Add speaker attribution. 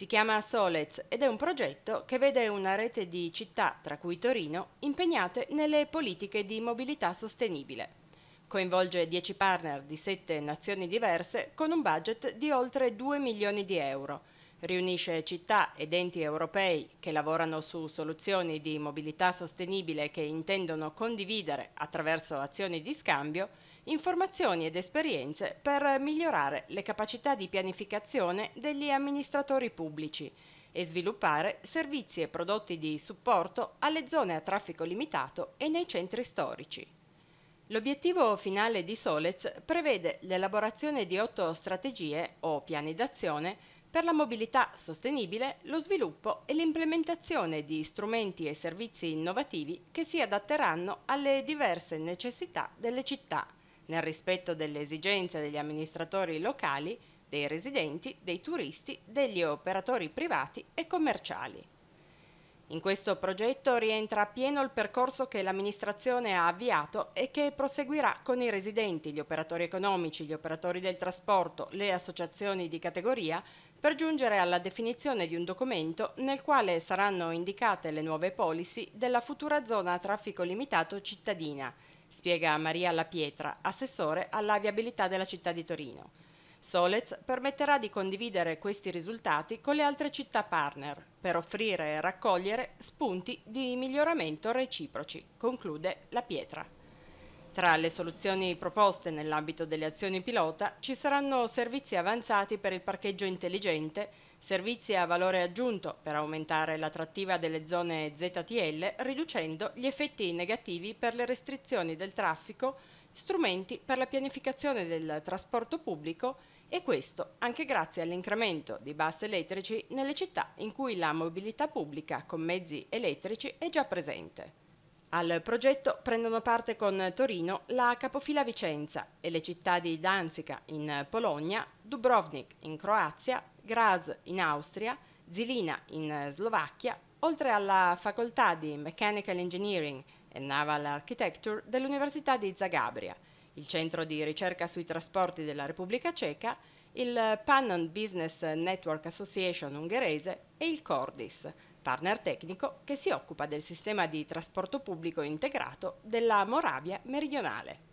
Speaker 1: Si chiama Solez ed è un progetto che vede una rete di città, tra cui Torino, impegnate nelle politiche di mobilità sostenibile. Coinvolge 10 partner di 7 nazioni diverse con un budget di oltre 2 milioni di euro. Riunisce città ed enti europei che lavorano su soluzioni di mobilità sostenibile che intendono condividere attraverso azioni di scambio informazioni ed esperienze per migliorare le capacità di pianificazione degli amministratori pubblici e sviluppare servizi e prodotti di supporto alle zone a traffico limitato e nei centri storici. L'obiettivo finale di Solez prevede l'elaborazione di otto strategie o piani d'azione per la mobilità sostenibile, lo sviluppo e l'implementazione di strumenti e servizi innovativi che si adatteranno alle diverse necessità delle città nel rispetto delle esigenze degli amministratori locali, dei residenti, dei turisti, degli operatori privati e commerciali. In questo progetto rientra pieno il percorso che l'amministrazione ha avviato e che proseguirà con i residenti, gli operatori economici, gli operatori del trasporto, le associazioni di categoria per giungere alla definizione di un documento nel quale saranno indicate le nuove policy della futura zona a traffico limitato cittadina spiega Maria La Pietra, assessore alla viabilità della città di Torino. Solez permetterà di condividere questi risultati con le altre città partner per offrire e raccogliere spunti di miglioramento reciproci, conclude La Pietra. Tra le soluzioni proposte nell'ambito delle azioni pilota ci saranno servizi avanzati per il parcheggio intelligente, servizi a valore aggiunto per aumentare l'attrattiva delle zone ZTL riducendo gli effetti negativi per le restrizioni del traffico, strumenti per la pianificazione del trasporto pubblico e questo anche grazie all'incremento di bus elettrici nelle città in cui la mobilità pubblica con mezzi elettrici è già presente. Al progetto prendono parte con Torino la capofila Vicenza e le città di Danzica in Polonia, Dubrovnik in Croazia, Graz in Austria, Zilina in Slovacchia, oltre alla facoltà di Mechanical Engineering e Naval Architecture dell'Università di Zagabria, il centro di ricerca sui trasporti della Repubblica Ceca il Pannon Business Network Association ungherese e il Cordis, partner tecnico che si occupa del sistema di trasporto pubblico integrato della Moravia meridionale.